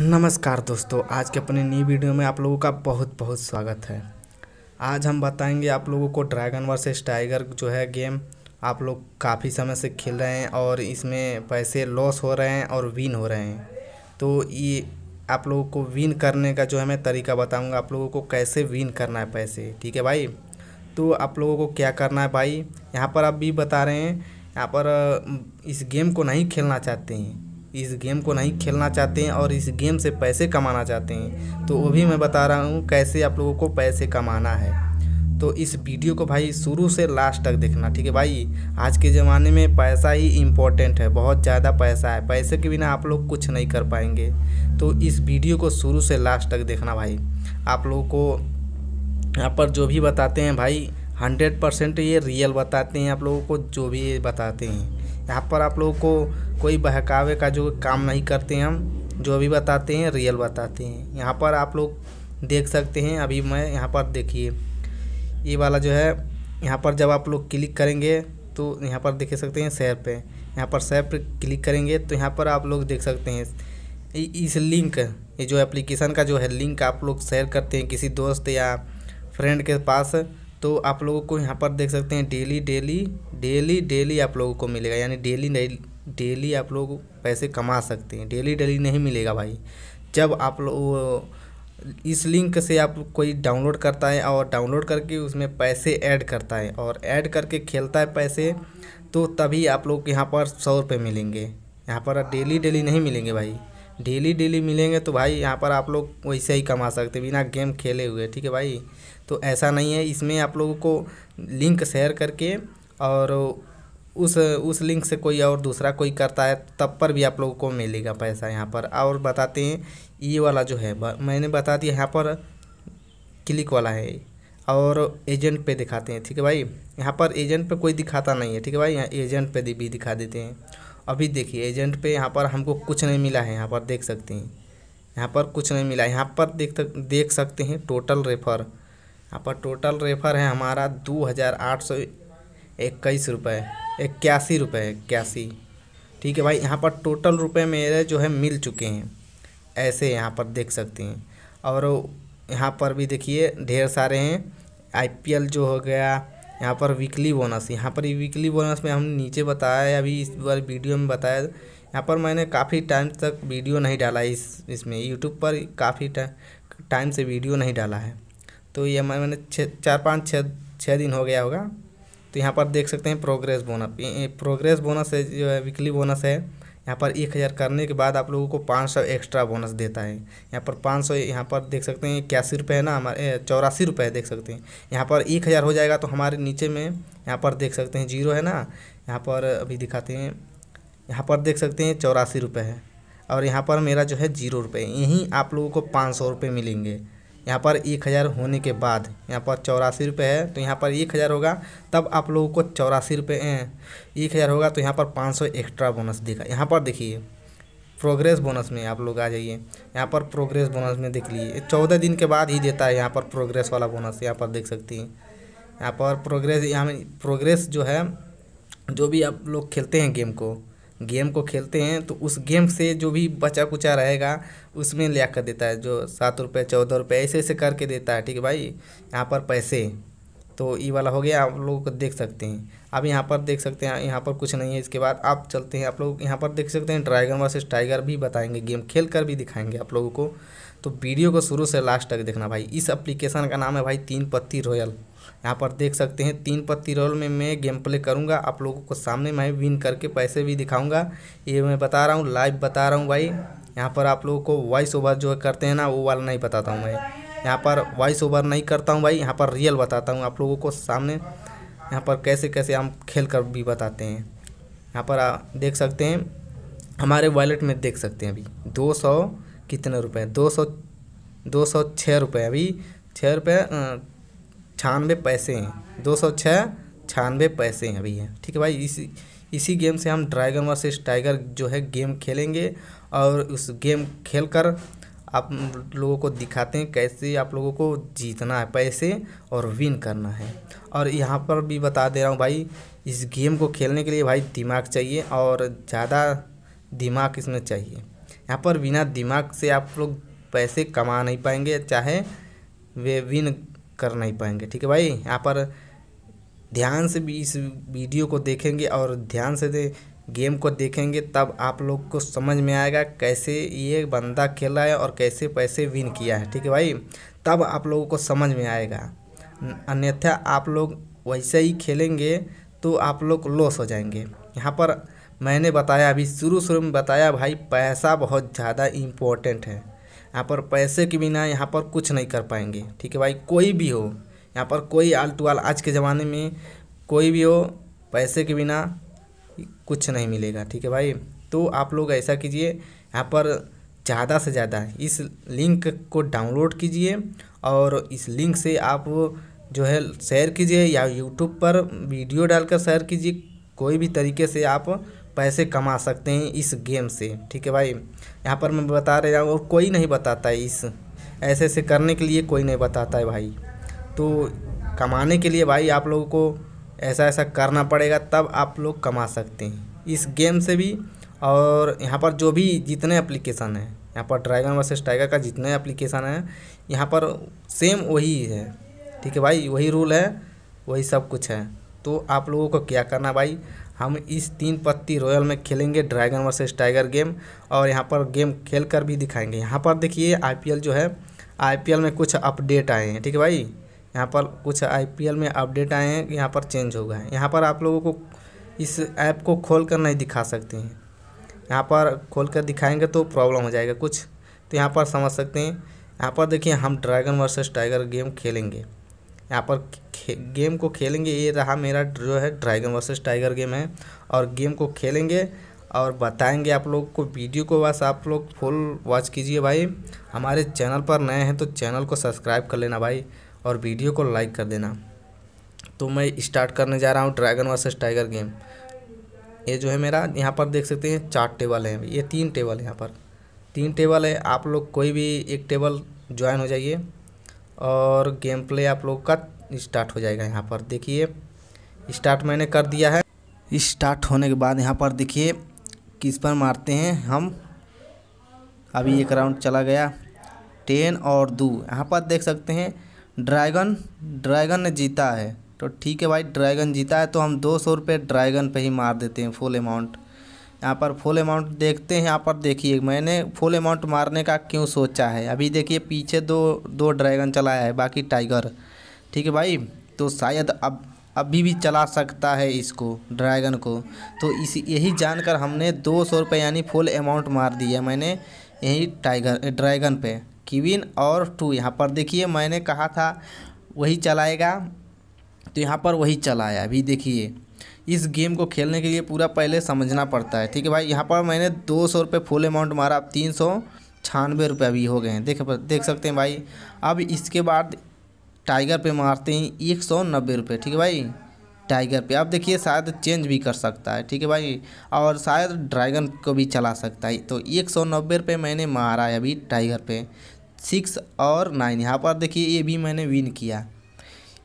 नमस्कार दोस्तों आज के अपने नई वीडियो में आप लोगों का बहुत बहुत स्वागत है आज हम बताएंगे आप लोगों को ड्रैगन वर्सेस टाइगर जो है गेम आप लोग काफ़ी समय से खेल रहे हैं और इसमें पैसे लॉस हो रहे हैं और विन हो रहे हैं तो ये आप लोगों को विन करने का जो है मैं तरीका बताऊंगा आप लोगों को कैसे विन करना है पैसे ठीक है भाई तो आप लोगों को क्या करना है भाई यहाँ पर आप भी बता रहे हैं यहाँ पर इस गेम को नहीं खेलना चाहते हैं इस गेम को नहीं खेलना चाहते हैं और इस गेम से पैसे कमाना चाहते हैं तो वो भी मैं बता रहा हूँ कैसे आप लोगों को पैसे कमाना है तो इस वीडियो को भाई शुरू से लास्ट तक देखना ठीक है भाई आज के ज़माने में पैसा ही इम्पोर्टेंट है बहुत ज़्यादा पैसा है पैसे के बिना आप लोग कुछ नहीं कर पाएंगे तो इस वीडियो को शुरू से लास्ट तक देखना भाई आप लोगों को यहाँ पर जो भी बताते हैं भाई हंड्रेड परसेंट ये रियल बताते हैं आप लोगों को जो भी बताते हैं यहाँ पर आप लोगों को कोई बहकावे का जो काम नहीं करते हम जो भी बताते हैं रियल बताते हैं यहाँ पर आप लोग देख सकते हैं अभी मैं यहाँ पर देखिए ये वाला जो है यहाँ पर जब आप लोग क्लिक करेंगे तो यहाँ पर देख सकते हैं सैर पे यहाँ पर सैर पर क्लिक करेंगे तो यहाँ पर आप लोग देख सकते हैं इस लिंक ये जो एप्लीकेशन का जो है लिंक आप लोग शेयर करते हैं किसी दोस्त या फ्रेंड के पास तो आप लोगों को यहाँ पर देख सकते हैं डेली डेली डेली डेली आप लोगों को मिलेगा यानी डेली डेली आप लोग पैसे कमा सकते हैं डेली डेली नहीं मिलेगा भाई जब आप लोग इस लिंक से आप कोई डाउनलोड करता है और डाउनलोड करके उसमें पैसे ऐड करता है और ऐड करके खेलता है पैसे तो तभी आप लोग यहाँ पर सौ रुपये मिलेंगे यहाँ पर डेली डेली नहीं मिलेंगे भाई डेली डेली मिलेंगे तो भाई यहाँ पर आप लोग वैसे ही कमा सकते बिना गेम खेले हुए ठीक है भाई तो ऐसा नहीं है इसमें आप लोगों को लिंक शेयर करके और उस उस लिंक से कोई और दूसरा कोई करता है तब पर भी आप लोगों को मिलेगा पैसा यहाँ पर और बताते हैं ये वाला जो है मैंने बता दिया यहाँ पर क्लिक वाला है और एजेंट पे दिखाते हैं ठीक है भाई यहाँ पर एजेंट पे कोई दिखाता नहीं है ठीक है भाई यहाँ एजेंट पे भी दिखा देते हैं अभी देखिए एजेंट पे यहाँ पर हमको कुछ नहीं मिला है यहाँ पर देख सकते हैं यहाँ पर कुछ नहीं मिला यहाँ पर देख देख सकते हैं टोटल रेफर यहाँ पर टोटल रेफर है हमारा दो हज़ार आठ सौ इक्कीस रुपये इक्यासी रुपये इक्यासी ठीक है भाई यहाँ पर टोटल रुपए मेरे जो है मिल चुके हैं ऐसे यहाँ पर देख सकते हैं और यहाँ पर भी देखिए ढेर सारे हैं आईपीएल जो हो गया यहाँ पर वीकली बोनस यहाँ पर वीकली बोनस में हम नीचे बताया अभी इस बार वीडियो में बताया यहाँ पर मैंने काफ़ी टाइम तक वीडियो नहीं डाला इस इसमें यूट्यूब पर काफ़ी टाइम से वीडियो नहीं डाला है तो ये हमारे मैंने छः चार पाँच छः छः दिन हो गया होगा तो यहाँ पर देख सकते हैं प्रोग्रेस बोनस प्रोग्रेस बोनस है जो है वीकली बोनस है यहाँ पर एक हज़ार करने के बाद आप लोगों को पाँच सौ एक्स्ट्रा बोनस देता है यहाँ पर पाँच सौ यहाँ पर देख सकते हैं इक्यासी रुपये है ना हमारे चौरासी रुपये देख सकते हैं यहाँ पर एक हज़ार हो जाएगा तो हमारे नीचे में यहाँ पर देख सकते हैं जीरो है ना यहाँ पर अभी दिखाते हैं यहाँ पर देख सकते हैं चौरासी रुपये है और यहाँ पर मेरा जो है जीरो रुपये यहीं आप लोगों को पाँच सौ रुपये मिलेंगे यहाँ पर एक हज़ार होने के बाद यहाँ पर चौरासी रुपये है तो यहाँ पर एक हज़ार होगा तब आप लोगों को चौरासी रुपये एक हज़ार होगा तो यहाँ पर पाँच सौ एक्स्ट्रा बोनस देगा यहाँ पर देखिए प्रोग्रेस बोनस में आप लोग आ जाइए यहाँ पर प्रोग्रेस बोनस में देख लीजिए चौदह दिन के बाद ही देता है यहाँ पर प्रोग्रेस वाला बोनस यहाँ पर देख सकती हैं यहाँ पर प्रोग्रेस यहाँ प्रोग्रेस जो है जो भी आप लोग खेलते हैं गेम को गेम को खेलते हैं तो उस गेम से जो भी बचा कुचा रहेगा उसमें लिया कर देता है जो सात रुपये चौदह रुपये ऐसे ऐसे करके देता है ठीक है भाई यहाँ पर पैसे तो ये वाला हो गया आप लोग देख सकते हैं अब यहाँ पर देख सकते हैं यहाँ पर कुछ नहीं है इसके बाद आप चलते हैं आप लोग यहाँ पर देख सकते हैं ड्रैगन वर्सेस टाइगर भी बताएंगे गेम खेल कर भी दिखाएंगे आप लोगों को तो वीडियो को शुरू से लास्ट तक देखना भाई इस एप्लीकेशन का नाम है भाई तीन पत्ती रॉयल यहाँ पर देख सकते हैं तीन पत्ती रोल में मैं गेम प्ले करूँगा आप लोगों को सामने मैं विन करके पैसे भी दिखाऊँगा ये मैं बता रहा हूँ लाइव बता रहा हूँ भाई यहाँ पर आप लोगों को वॉइस ओवर जो करते हैं ना वो वाला नहीं बताता हूँ मैं यहाँ पर वॉइस ओवर नहीं करता हूँ भाई यहाँ पर रियल बताता हूँ आप लोगों को सामने यहाँ पर कैसे कैसे हम खेल कर भी बताते हैं यहाँ पर देख सकते हैं हमारे वॉलेट में देख सकते हैं अभी दो सौ कितने रुपये दो सौ दो सौ छः रुपये अभी छः रुपये छानवे पैसे हैं दो सौ छः छानवे पैसे हैं अभी है। ठीक है भाई इसी इसी गेम से हम ड्रैगन वर्सेस टाइगर जो है गेम खेलेंगे और उस गेम खेल कर आप लोगों को दिखाते हैं कैसे आप लोगों को जीतना है पैसे और विन करना है और यहाँ पर भी बता दे रहा हूँ भाई इस गेम को खेलने के लिए भाई दिमाग चाहिए और ज़्यादा दिमाग इसमें चाहिए यहाँ पर बिना दिमाग से आप लोग पैसे कमा नहीं पाएंगे चाहे वे विन कर नहीं पाएंगे ठीक है भाई यहाँ पर ध्यान से भी इस वीडियो को देखेंगे और ध्यान से दे गेम को देखेंगे तब आप लोग को समझ में आएगा कैसे ये बंदा खेला है और कैसे पैसे विन किया है ठीक है भाई तब आप लोगों को समझ में आएगा अन्यथा आप लोग वैसे ही खेलेंगे तो आप लोग लॉस हो जाएंगे यहाँ पर मैंने बताया अभी शुरू शुरू में बताया भाई पैसा बहुत ज़्यादा इम्पोर्टेंट है यहाँ पर पैसे के बिना यहाँ पर कुछ नहीं कर पाएंगे ठीक है भाई कोई भी हो यहाँ पर कोई आलतू आल आज के ज़माने में कोई भी हो पैसे के बिना कुछ नहीं मिलेगा ठीक है भाई तो आप लोग ऐसा कीजिए यहाँ पर ज़्यादा से ज़्यादा इस लिंक को डाउनलोड कीजिए और इस लिंक से आप जो है शेयर कीजिए या यूट्यूब पर वीडियो डालकर शेयर कीजिए कोई भी तरीके से आप पैसे कमा सकते हैं इस गेम से ठीक है भाई यहाँ पर मैं बता रहा हूँ और कोई नहीं बताता है इस ऐसे ऐसे करने के लिए कोई नहीं बताता है भाई तो कमाने के लिए भाई आप लोगों को ऐसा ऐसा करना पड़ेगा तब आप लोग कमा सकते हैं इस गेम से भी और यहाँ पर जो भी जितने एप्लीकेशन हैं यहाँ पर ड्रैगन वर्सेस टाइगर का जितने एप्लीकेशन है यहाँ पर सेम वही है ठीक है भाई वही रूल है वही सब कुछ है तो आप लोगों को क्या करना भाई हम इस तीन पत्ती रॉयल में खेलेंगे ड्रैगन वर्सेस टाइगर गेम और यहाँ पर गेम खेल कर भी दिखाएंगे यहाँ पर देखिए आईपीएल जो है आईपीएल में कुछ अपडेट आए हैं ठीक है भाई यहाँ पर कुछ आईपीएल में अपडेट आए हैं यहाँ पर चेंज हो गए हैं यहाँ पर आप लोगों को इस ऐप को खोल कर नहीं दिखा सकते हैं यहाँ पर खोल कर दिखाएंगे तो प्रॉब्लम हो जाएगा कुछ तो यहाँ पर समझ सकते हैं यहाँ पर देखिए हम ड्रैगन वर्सेस टाइगर गेम खेलेंगे यहाँ पर गेम को खेलेंगे ये रहा मेरा जो है ड्रैगन वर्सेस टाइगर गेम है और गेम को खेलेंगे और बताएंगे आप लोग को वीडियो को बस आप लोग फुल वॉच कीजिए भाई हमारे चैनल पर नए हैं तो चैनल को सब्सक्राइब कर लेना भाई और वीडियो को लाइक कर देना तो मैं स्टार्ट करने जा रहा हूँ ड्रैगन वर्सेस टाइगर गेम ये जो है मेरा यहाँ पर देख सकते हैं चार टेबल हैं ये तीन टेबल यहाँ पर तीन टेबल है आप लोग कोई भी एक टेबल ज्वाइन हो जाइए और गेम प्ले आप लोग का स्टार्ट हो जाएगा यहाँ पर देखिए स्टार्ट मैंने कर दिया है स्टार्ट होने के बाद यहाँ पर देखिए किस पर मारते हैं हम अभी एक राउंड चला गया टेन और दो यहाँ पर देख सकते हैं ड्रैगन ड्रैगन ने जीता है तो ठीक है भाई ड्रैगन जीता है तो हम दो सौ रुपये ड्रैगन पे ही मार देते हैं फुल अमाउंट यहाँ पर फुल अमाउंट देखते हैं यहाँ पर देखिए मैंने फुल अमाउंट मारने का क्यों सोचा है अभी देखिए पीछे दो दो ड्रैगन चलाया है बाकी टाइगर ठीक है भाई तो शायद अब अभी भी चला सकता है इसको ड्रैगन को तो इस यही जानकर हमने दो सौ रुपये यानी फुल अमाउंट मार दिया मैंने यही टाइगर ड्रैगन पे किविन और टू यहाँ पर देखिए मैंने कहा था वही चलाएगा तो यहाँ पर वही चलाया अभी देखिए इस गेम को खेलने के लिए पूरा पहले समझना पड़ता है ठीक है भाई यहाँ पर मैंने दो सौ रुपये फुल अमाउंट मारा अब तीन सौ छानवे रुपये अभी हो गए हैं देख देख सकते हैं भाई अब इसके बाद टाइगर पे मारते हैं एक सौ नब्बे रुपये ठीक है भाई टाइगर पे आप देखिए शायद चेंज भी कर सकता है ठीक है भाई और शायद ड्रैगन को भी चला सकता है तो एक सौ नब्बे रुपये मैंने मारा है अभी टाइगर पे सिक्स और नाइन यहाँ पर देखिए ये भी मैंने विन किया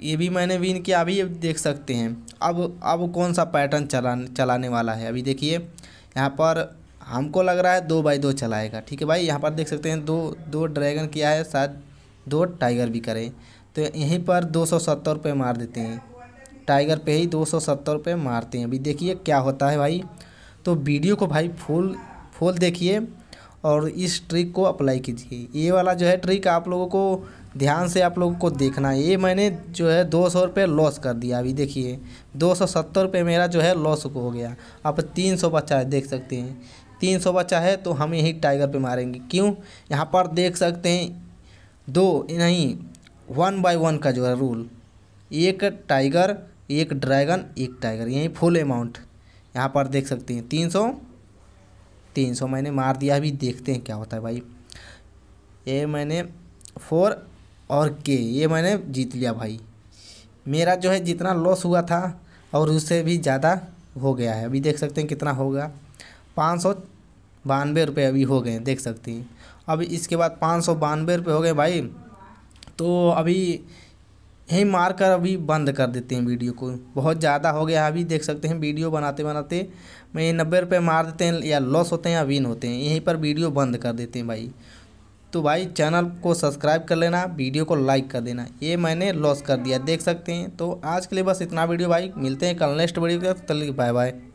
ये भी मैंने विन किया अभी देख सकते हैं अब अब कौन सा पैटर्न चला चलाने वाला है अभी देखिए यहाँ पर हमको लग रहा है दो बाई दो चलाएगा ठीक है भाई यहाँ पर देख सकते हैं दो दो ड्रैगन किया है शायद दो टाइगर भी करें तो यहीं पर दो सौ सत्तर रुपये मार देते हैं टाइगर पे ही दो सौ सत्तर रुपये मारते हैं अभी देखिए क्या होता है भाई तो वीडियो को भाई फुल फुल देखिए और इस ट्रिक को अप्लाई कीजिए ये वाला जो है ट्रिक आप लोगों को ध्यान से आप लोगों को देखना ये मैंने जो है दो सौ रुपये लॉस कर दिया अभी देखिए दो सौ सत्तर रुपये मेरा जो है लॉस हो गया अब तीन सौ बच्चा है देख सकते हैं तीन सौ बच्चा है तो हम यही टाइगर पे मारेंगे क्यों यहाँ पर देख सकते हैं दो नहीं वन बाय वन का जो है रूल एक टाइगर एक ड्रैगन एक टाइगर यही फुल अमाउंट यहाँ पर देख सकते हैं तीन सौ तीन सौ मैंने मार दिया अभी देखते हैं क्या होता है भाई ये मैंने फोर और के ये मैंने जीत लिया भाई मेरा जो है जितना लॉस हुआ था और उससे भी ज़्यादा हो गया है अभी देख सकते हैं कितना होगा पाँच सौ बानवे रुपये अभी हो गए देख सकते हैं अब इसके बाद पाँच सौ बानवे रुपये हो गए भाई तो अभी यहीं मार कर अभी बंद कर देते हैं वीडियो को बहुत ज़्यादा हो गया अभी देख सकते हैं वीडियो बनाते बनाते मैं नब्बे रुपये मार देते हैं या लॉस होते हैं या विन होते हैं यहीं पर वीडियो बंद कर देते हैं भाई तो भाई चैनल को सब्सक्राइब कर लेना वीडियो को लाइक कर देना ये मैंने लॉस कर दिया देख सकते हैं तो आज के लिए बस इतना वीडियो भाई मिलते हैं कल नेक्स्ट वीडियो के तक बाय बाय